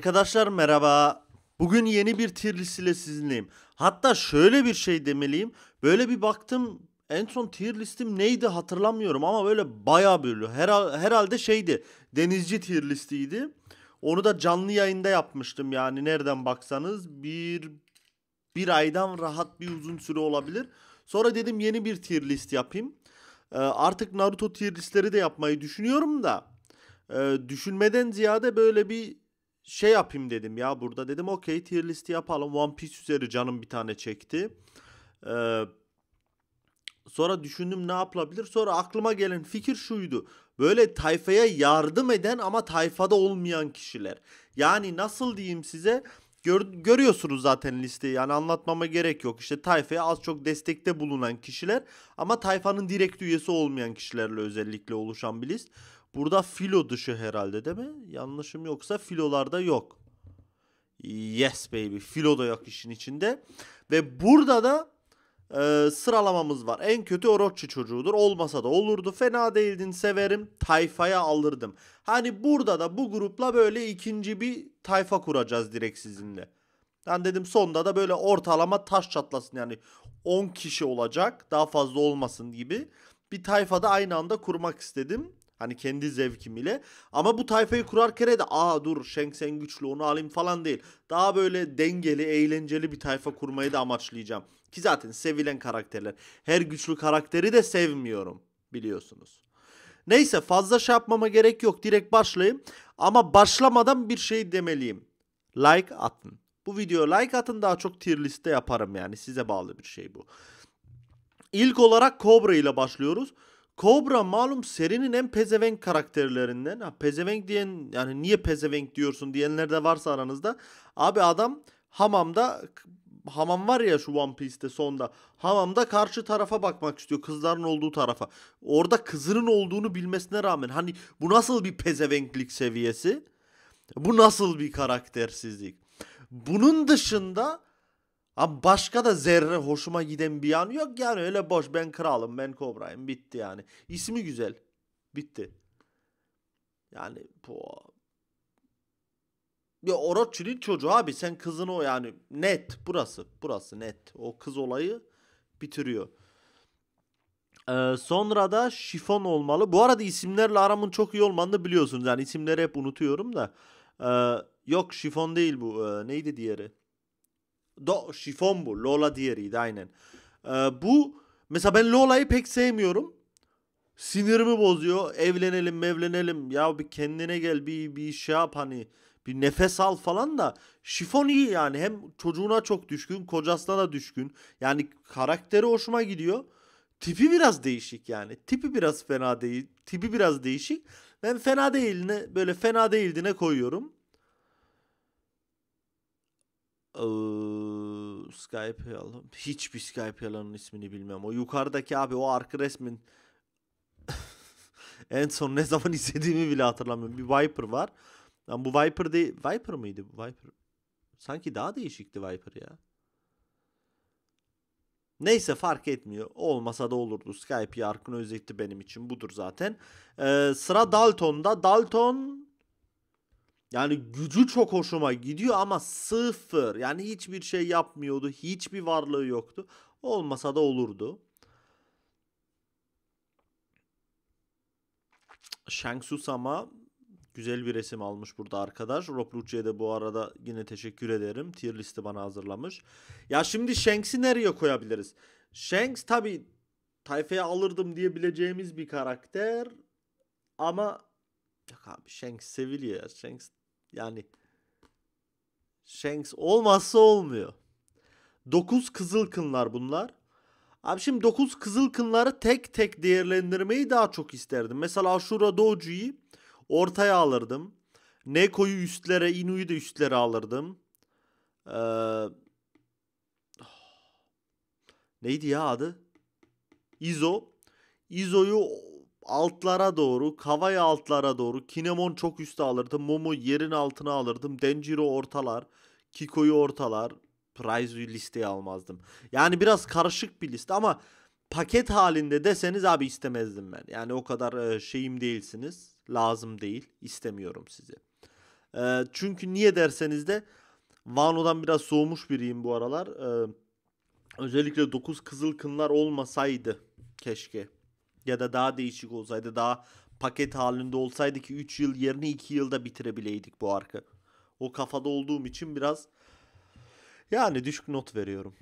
Arkadaşlar merhaba. Bugün yeni bir tier list sizinleyim. Hatta şöyle bir şey demeliyim. Böyle bir baktım en son tier listim neydi hatırlamıyorum ama böyle baya bölü. Her, herhalde şeydi denizci tier listiydi. Onu da canlı yayında yapmıştım yani nereden baksanız bir bir aydan rahat bir uzun süre olabilir. Sonra dedim yeni bir tier list yapayım. Ee, artık Naruto tier listleri de yapmayı düşünüyorum da e, düşünmeden ziyade böyle bir şey yapayım dedim ya burada dedim okey tier listi yapalım One Piece üzeri canım bir tane çekti. Ee, sonra düşündüm ne yapılabilir sonra aklıma gelen fikir şuydu. Böyle tayfaya yardım eden ama tayfada olmayan kişiler. Yani nasıl diyeyim size gör, görüyorsunuz zaten listeyi yani anlatmama gerek yok. İşte tayfaya az çok destekte bulunan kişiler ama tayfanın direkt üyesi olmayan kişilerle özellikle oluşan bir list. Burada filo dışı herhalde değil mi? Yanlışım yoksa filolarda yok. Yes baby. Filo da yok işin içinde. Ve burada da e, sıralamamız var. En kötü Orochi çocuğudur. Olmasa da olurdu. Fena değildin severim. Tayfaya alırdım. Hani burada da bu grupla böyle ikinci bir tayfa kuracağız direkt sizinle. Ben dedim sonda da böyle ortalama taş çatlasın yani 10 kişi olacak daha fazla olmasın gibi bir tayfada aynı anda kurmak istedim. Hani kendi zevkim ile. Ama bu tayfayı kurarken de aa dur Shang sen güçlü onu alayım falan değil. Daha böyle dengeli, eğlenceli bir tayfa kurmayı da amaçlayacağım. Ki zaten sevilen karakterler. Her güçlü karakteri de sevmiyorum biliyorsunuz. Neyse fazla şey yapmama gerek yok. Direkt başlayayım. Ama başlamadan bir şey demeliyim. Like atın. Bu videoya like atın daha çok tier liste yaparım yani. Size bağlı bir şey bu. İlk olarak Cobra ile başlıyoruz. Kobra malum serinin en pezevenk karakterlerinden. Ha, pezevenk diyen yani niye pezevenk diyorsun diyenler de varsa aranızda. Abi adam hamamda hamam var ya şu One Piece'te sonda. Hamamda karşı tarafa bakmak istiyor. Kızların olduğu tarafa. Orada kızının olduğunu bilmesine rağmen hani bu nasıl bir pezevenklik seviyesi? Bu nasıl bir karaktersizlik? Bunun dışında Abi başka da zerre hoşuma giden bir yan yok yani öyle boş ben kralım ben kobrayım bitti yani. İsmi güzel bitti. Yani bu ya Orochi'nin çocuğu abi sen kızını o yani net burası burası net o kız olayı bitiriyor. Ee, sonra da şifon olmalı. Bu arada isimlerle aramın çok iyi olmadığını biliyorsunuz. Yani isimleri hep unutuyorum da. Ee, yok şifon değil bu. Ee, neydi diğeri? Do, şifon bu. Lola diğeriydi aynen. Ee, bu mesela ben Lola'yı pek sevmiyorum. Sinirimi bozuyor. Evlenelim mevlenelim. Ya bir kendine gel bir, bir şey yap hani. Bir nefes al falan da. Şifon iyi yani. Hem çocuğuna çok düşkün. Kocasına da düşkün. Yani karakteri hoşuma gidiyor. Tipi biraz değişik yani. Tipi biraz fena değil. Tipi biraz değişik. Ben fena değiline böyle fena değildine koyuyorum. Ee, Skype yalan. Hiçbir Skype yalanın ismini bilmem. O yukarıdaki abi o arka resmin en son ne zaman izlediğimi bile hatırlamıyorum. Bir Viper var. Lan bu Viper değil. Viper mıydı? Viper. Sanki daha değişikti Viper ya. Neyse fark etmiyor. Olmasa da olurdu. Skype Arkın özetti benim için. Budur zaten. Ee, sıra Dalton'da. Dalton yani gücü çok hoşuma gidiyor ama sıfır. Yani hiçbir şey yapmıyordu. Hiçbir varlığı yoktu. Olmasa da olurdu. Shang Sus güzel bir resim almış burada arkadaş. Rob Lucci'ye de bu arada yine teşekkür ederim. Tier listi bana hazırlamış. Ya şimdi Shanks'i nereye koyabiliriz? Shanks tabi tayfaya alırdım diyebileceğimiz bir karakter. Ama Yok abi Shanks seviliyor Shanks yani Shanks olmazsa olmuyor. 9 kızıl kınlar bunlar. Abi şimdi 9 kızıl kınları tek tek değerlendirmeyi daha çok isterdim. Mesela Ashura Doju'yu ortaya alırdım. Neko'yu üstlere, Inu'yu da üstlere alırdım. Ee, neydi ya adı? Izo. Izo'yu altlara doğru, Kavaya altlara doğru. Kinemon çok üste alırdım. Momo yerin altına alırdım. Denjiro ortalar. Kiko'yu ortalar. Prize'yu listeye almazdım. Yani biraz karışık bir liste ama paket halinde deseniz abi istemezdim ben. Yani o kadar e, şeyim değilsiniz. Lazım değil. istemiyorum sizi. E, çünkü niye derseniz de Vano'dan biraz soğumuş biriyim bu aralar. E, özellikle 9 kızıl kınlar olmasaydı keşke ya da daha değişik olsaydı daha paket halinde olsaydı ki 3 yıl yerine 2 yılda bitirebileydik bu arka. O kafada olduğum için biraz yani düşük not veriyorum.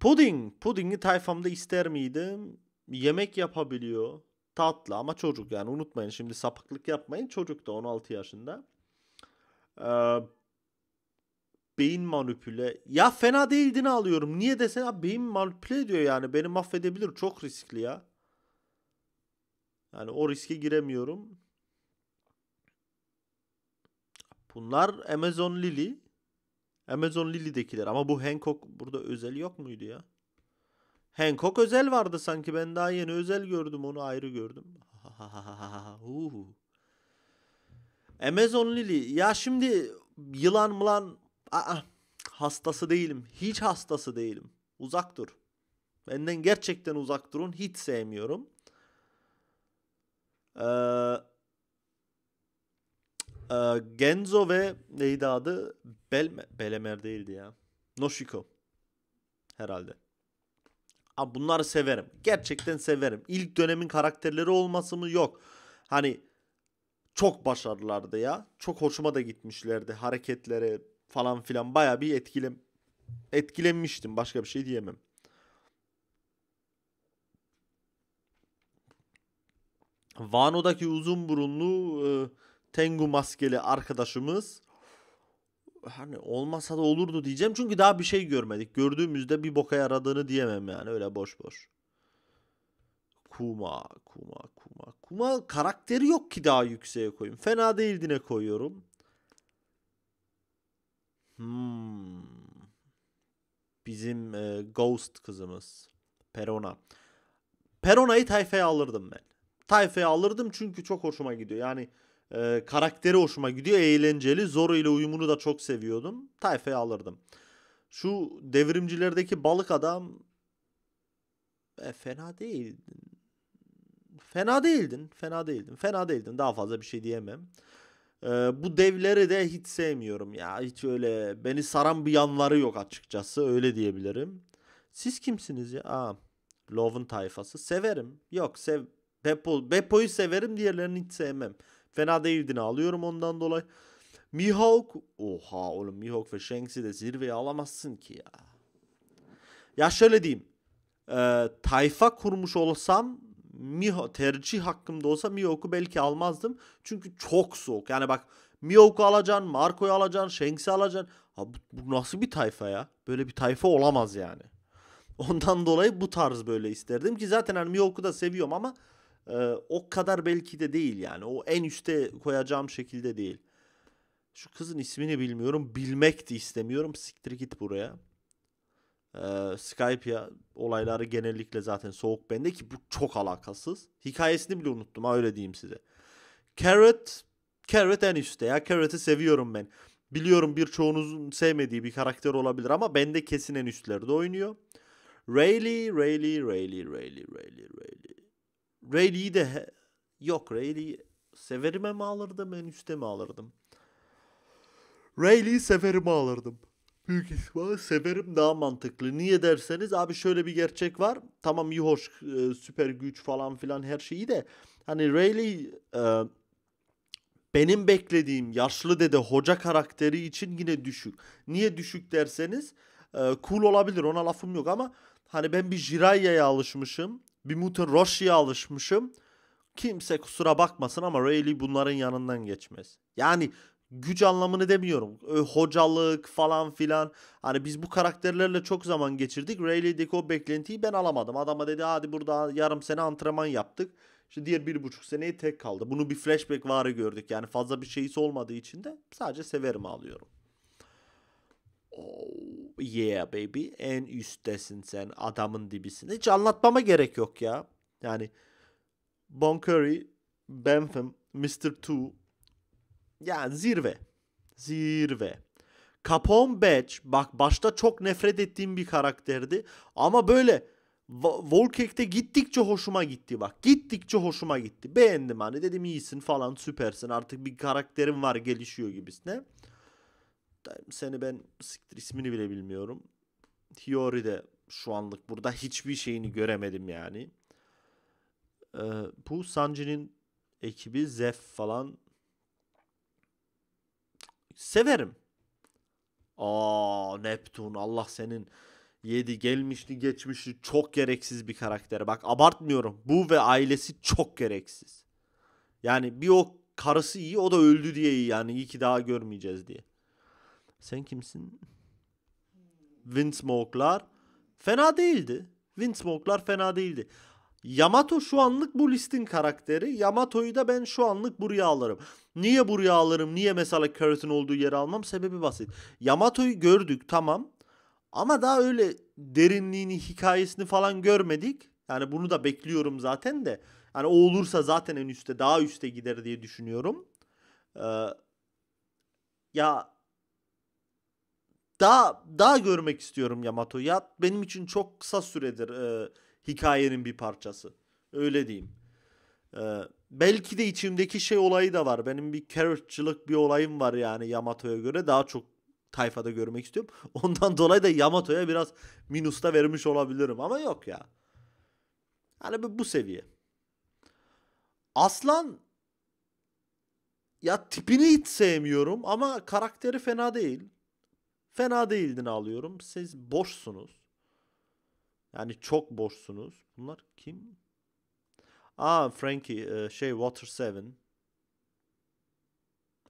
Puding. Puding'i tayfamda ister miydim? Yemek yapabiliyor. Tatlı ama çocuk yani unutmayın şimdi sapıklık yapmayın. Çocuk da 16 yaşında. Ee, beyin manipüle. Ya fena değildini alıyorum. Niye desene beyin manipüle ediyor yani. Beni mahvedebilir. Çok riskli ya. Yani o riske giremiyorum. Bunlar Amazon Lily. Amazon Lily'dekiler. Ama bu Hancock burada özel yok muydu ya? Hancock özel vardı sanki. Ben daha yeni özel gördüm. Onu ayrı gördüm. Amazon Lily. Ya şimdi yılan mılan aa, hastası değilim. Hiç hastası değilim. Uzak dur. Benden gerçekten uzak durun. Hiç sevmiyorum. Ee, e, Genzo ve neydi adı? Belme, Belemer değildi ya. Noshiko. Herhalde. Abi bunları severim. Gerçekten severim. İlk dönemin karakterleri olması mı? Yok. Hani çok başarılardı ya. Çok hoşuma da gitmişlerdi. Hareketleri falan filan baya bir etkilen etkilenmiştim. Başka bir şey diyemem. Vano'daki uzun burunlu e, Tengu maskeli arkadaşımız hani olmasa da olurdu diyeceğim. Çünkü daha bir şey görmedik. Gördüğümüzde bir boka yaradığını diyemem yani öyle boş boş. Kuma, Kuma, Kuma. Kuma karakteri yok ki daha yükseğe koyayım. Fena değildine koyuyorum. Hmm. Bizim e, Ghost kızımız. Perona. Perona'yı tayfaya alırdım ben tayfaya alırdım çünkü çok hoşuma gidiyor. Yani e, karakteri hoşuma gidiyor. Eğlenceli. Zoro ile uyumunu da çok seviyordum. Tayfaya alırdım. Şu devrimcilerdeki balık adam e, fena değildin. Fena değildin. Fena değildin. Fena değildin. Daha fazla bir şey diyemem. E, bu devleri de hiç sevmiyorum ya. Hiç öyle beni saran bir yanları yok açıkçası. Öyle diyebilirim. Siz kimsiniz ya? Aa, Love'ın tayfası. Severim. Yok sev Beppo, Beppo'yu severim diğerlerini hiç sevmem. Fena değildin alıyorum ondan dolayı. Mihawk. Oha oğlum Mihawk ve Shanks'i de zirveye alamazsın ki ya. Ya şöyle diyeyim. E, tayfa kurmuş olsam Miho, tercih hakkımda olsa Mihawk'u belki almazdım. Çünkü çok soğuk. Yani bak Mihawk'u alacaksın, Marco'yu alacaksın, Shanks'i alacaksın. Ha, bu, bu nasıl bir tayfa ya? Böyle bir tayfa olamaz yani. Ondan dolayı bu tarz böyle isterdim ki zaten hani Mihawk'u da seviyorum ama e, o kadar belki de değil yani. O en üste koyacağım şekilde değil. Şu kızın ismini bilmiyorum. Bilmek de istemiyorum. Siktir git buraya. Ee, Skype ya olayları genellikle zaten soğuk bende ki bu çok alakasız. Hikayesini bile unuttum ha öyle diyeyim size. Carrot Carrot en üstte ya. Carrot'ı seviyorum ben. Biliyorum birçoğunuzun sevmediği bir karakter olabilir ama bende kesin en üstlerde oynuyor. Rayleigh, Rayleigh, Rayleigh, Rayleigh, Rayleigh, Rayleigh. Rayleigh'i de yok Rayleigh'i severime mi alırdım en üstte mi alırdım? Rayleigh'i severim alırdım. Büyük ihtimalle severim daha mantıklı. Niye derseniz abi şöyle bir gerçek var. Tamam iyi hoş e, süper güç falan filan her şeyi de. Hani Rayleigh benim beklediğim yaşlı dede hoca karakteri için yine düşük. Niye düşük derseniz e, cool olabilir ona lafım yok ama hani ben bir Jiraiya'ya alışmışım bir Muta Roshi'ye alışmışım. Kimse kusura bakmasın ama Rayleigh bunların yanından geçmez. Yani güç anlamını demiyorum. Hocalık falan filan. Hani biz bu karakterlerle çok zaman geçirdik. Rayleigh'deki o beklentiyi ben alamadım. Adama dedi hadi burada yarım sene antrenman yaptık. İşte diğer bir buçuk seneyi tek kaldı. Bunu bir flashback varı gördük. Yani fazla bir şeysi olmadığı için de sadece severim alıyorum. Oh, yeah baby. En üsttesin sen adamın dibisin. Hiç anlatmama gerek yok ya. Yani Bon Curry, Bentham, Mr. Two. Yani zirve. Zirve. Capone Batch bak başta çok nefret ettiğim bir karakterdi. Ama böyle Volkek'te gittikçe hoşuma gitti bak. Gittikçe hoşuma gitti. Beğendim hani dedim iyisin falan süpersin artık bir karakterin var gelişiyor gibisine seni ben siktir ismini bile bilmiyorum. Theory de şu anlık burada hiçbir şeyini göremedim yani. Ee, bu Sanji'nin ekibi Zef falan severim. Aa Neptun Allah senin yedi gelmişti geçmişti çok gereksiz bir karakter. Bak abartmıyorum. Bu ve ailesi çok gereksiz. Yani bir o karısı iyi o da öldü diye iyi yani iyi ki daha görmeyeceğiz diye. Sen kimsin? Windsmoke'lar fena değildi. Windsmoke'lar fena değildi. Yamato şu anlık bu listin karakteri. Yamato'yu da ben şu anlık buraya alırım. Niye buraya alırım? Niye mesela Carrot'ın olduğu yere almam? Sebebi basit. Yamato'yu gördük tamam. Ama daha öyle derinliğini, hikayesini falan görmedik. Yani bunu da bekliyorum zaten de. Yani o olursa zaten en üstte, daha üstte gider diye düşünüyorum. Ee, ya daha daha görmek istiyorum Yamato. Ya benim için çok kısa süredir e, hikayenin bir parçası. Öyle diyeyim. E, belki de içimdeki şey olayı da var. Benim bir carrotçılık bir olayım var yani Yamato'ya göre. Daha çok tayfada görmek istiyorum. Ondan dolayı da Yamato'ya biraz minusta vermiş olabilirim ama yok ya. Yani bu seviye. Aslan ya tipini hiç sevmiyorum ama karakteri fena değil. Fena değildin alıyorum. Siz boşsunuz. Yani çok boşsunuz. Bunlar kim? Aa Frankie e, şey Water Seven.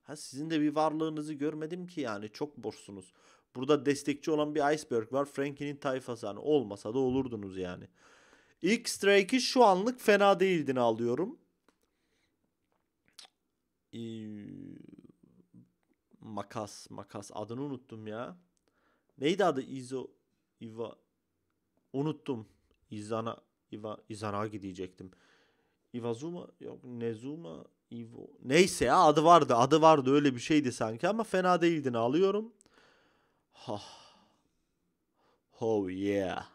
Ha sizin de bir varlığınızı görmedim ki yani çok boşsunuz. Burada destekçi olan bir iceberg var. Frankie'nin tayfası yani olmasa da olurdunuz yani. Extra 2 şu anlık fena değildin alıyorum. Ee, makas makas adını unuttum ya. Neydi adı Izo Iva unuttum. Izana Iva Izanagi diyecektim. Ivazuma yok Nezuma Ivo neyse ya adı vardı adı vardı öyle bir şeydi sanki ama fena değildi. alıyorum. Ha. Oh yeah.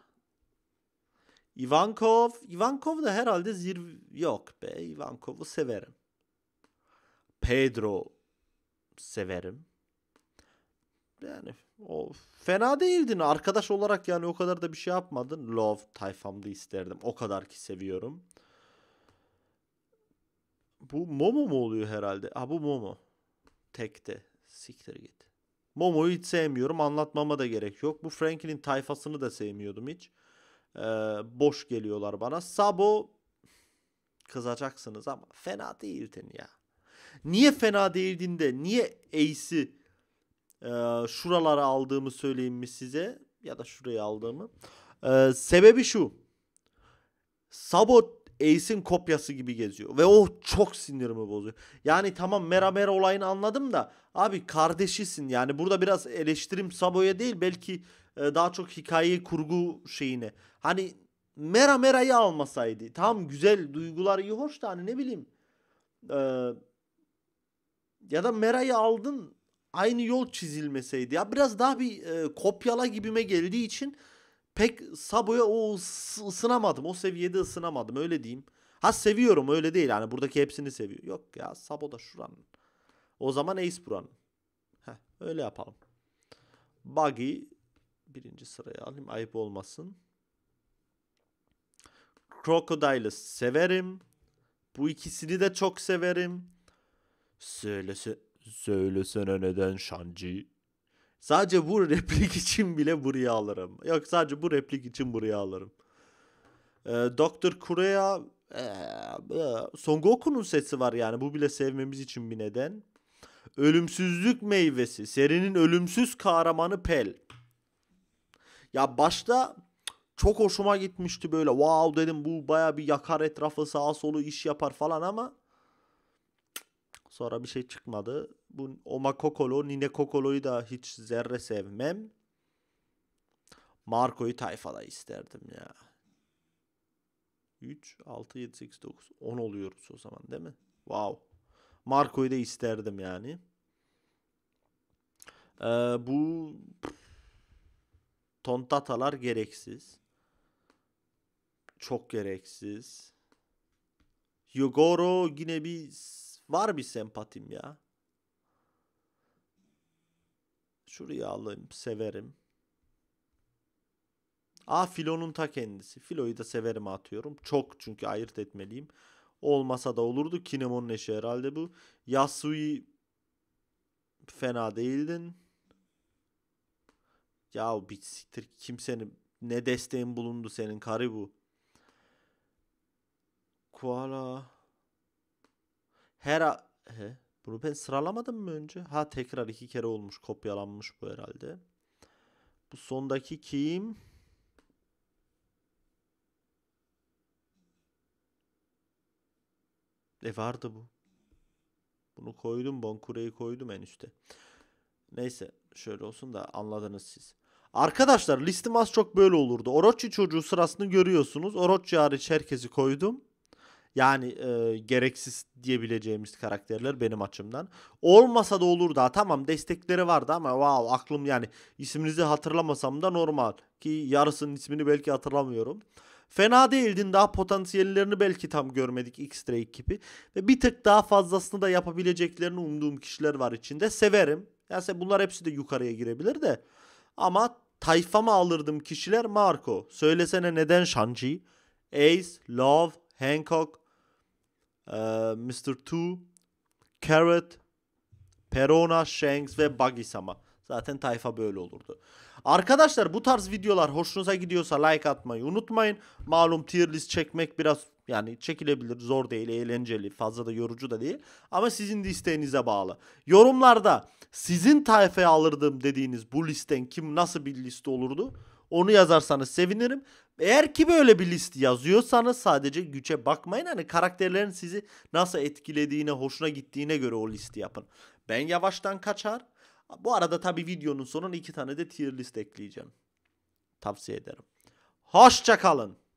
Ivankov. Ivankov da herhalde zirve... Yok be. Ivankov'u severim. Pedro severim. Yani o fena değildin arkadaş olarak yani o kadar da bir şey yapmadın. Love tayfamda isterdim. O kadar ki seviyorum. Bu Momo mu oluyor herhalde? Ha bu Momo. Tekte. Siktir git. Momo'yu hiç sevmiyorum. Anlatmama da gerek yok. Bu franklin tayfasını da sevmiyordum hiç. Ee, boş geliyorlar bana. Sabo kızacaksınız ama fena değildin ya niye fena değildiğinde niye Ace'i e, şuralara aldığımı söyleyeyim mi size ya da şuraya aldığımı. E, sebebi şu. Sabot Ace'in kopyası gibi geziyor. Ve o oh, çok sinirimi bozuyor. Yani tamam Mera Mera olayını anladım da abi kardeşisin. Yani burada biraz eleştirim Sabo'ya değil belki e, daha çok hikaye kurgu şeyine. Hani Mera Mera'yı almasaydı. tam güzel duygular iyi hoş da hani ne bileyim. E, ya da Mera'yı aldın aynı yol çizilmeseydi. Ya biraz daha bir e, kopyala gibime geldiği için pek Sabo'ya o ısınamadım. O seviyede ısınamadım öyle diyeyim. Ha seviyorum öyle değil yani buradaki hepsini seviyor. Yok ya Sabo da şuranın. O zaman Ace buranın. Heh, öyle yapalım. Buggy birinci sıraya alayım ayıp olmasın. Crocodile'ı severim. Bu ikisini de çok severim. Söylese, söylesene neden Şanci? Sadece bu replik için bile buraya alırım. Yok sadece bu replik için buraya alırım. Ee, Doktor Kureya ee, Son Goku'nun sesi var yani. Bu bile sevmemiz için bir neden. Ölümsüzlük meyvesi. Serinin ölümsüz kahramanı Pel. Ya başta çok hoşuma gitmişti böyle. Wow dedim bu baya bir yakar etrafı sağa solu iş yapar falan ama Sonra bir şey çıkmadı. Bu Oma Kokolo, Nine Kokolo'yu da hiç zerre sevmem. Marco'yu tayfada isterdim ya. 3, 6, 7, 8, 9, 10 oluyoruz o zaman değil mi? Wow. Marco'yu da isterdim yani. Ee, bu tontatalar gereksiz. Çok gereksiz. Yogoro yine bir Var bir sempatim ya. Şuraya alayım. Severim. A Filo'nun ta kendisi. Filo'yu da severim atıyorum. Çok çünkü ayırt etmeliyim. Olmasa da olurdu. Kinemon'un eşi herhalde bu. Yasui fena değildin. Ya bir siktir kimsenin ne desteğin bulundu senin karı bu. Kuala her a- He, bunu ben sıralamadım mı önce? Ha tekrar iki kere olmuş kopyalanmış bu herhalde. Bu sondaki kim? E vardı bu. Bunu koydum. Bonkure'yi koydum en üstte Neyse şöyle olsun da anladınız siz. Arkadaşlar listim az çok böyle olurdu. Orochi çocuğu sırasını görüyorsunuz. Orochi hariç herkesi koydum. Yani e, gereksiz diyebileceğimiz karakterler benim açımdan. Olmasa da olur daha tamam destekleri vardı ama wow aklım yani isminizi hatırlamasam da normal. Ki yarısının ismini belki hatırlamıyorum. Fena değildin daha potansiyellerini belki tam görmedik X-Ray ekibi. Ve bir tık daha fazlasını da yapabileceklerini umduğum kişiler var içinde. Severim. Yani bunlar hepsi de yukarıya girebilir de. Ama tayfama alırdım kişiler Marco. Söylesene neden Shanji? Ace, Love, Hancock, ee, Mr. Two, Carrot, Perona, Shanks ve Buggy Sama. Zaten tayfa böyle olurdu. Arkadaşlar bu tarz videolar hoşunuza gidiyorsa like atmayı unutmayın. Malum tier list çekmek biraz yani çekilebilir zor değil eğlenceli fazla da yorucu da değil. Ama sizin de isteğinize bağlı. Yorumlarda sizin tayfaya alırdım dediğiniz bu listen kim nasıl bir liste olurdu? Onu yazarsanız sevinirim. Eğer ki böyle bir list yazıyorsanız sadece güce bakmayın. Hani karakterlerin sizi nasıl etkilediğine, hoşuna gittiğine göre o listi yapın. Ben yavaştan kaçar. Bu arada tabii videonun sonuna iki tane de tier list ekleyeceğim. Tavsiye ederim. Hoşça kalın.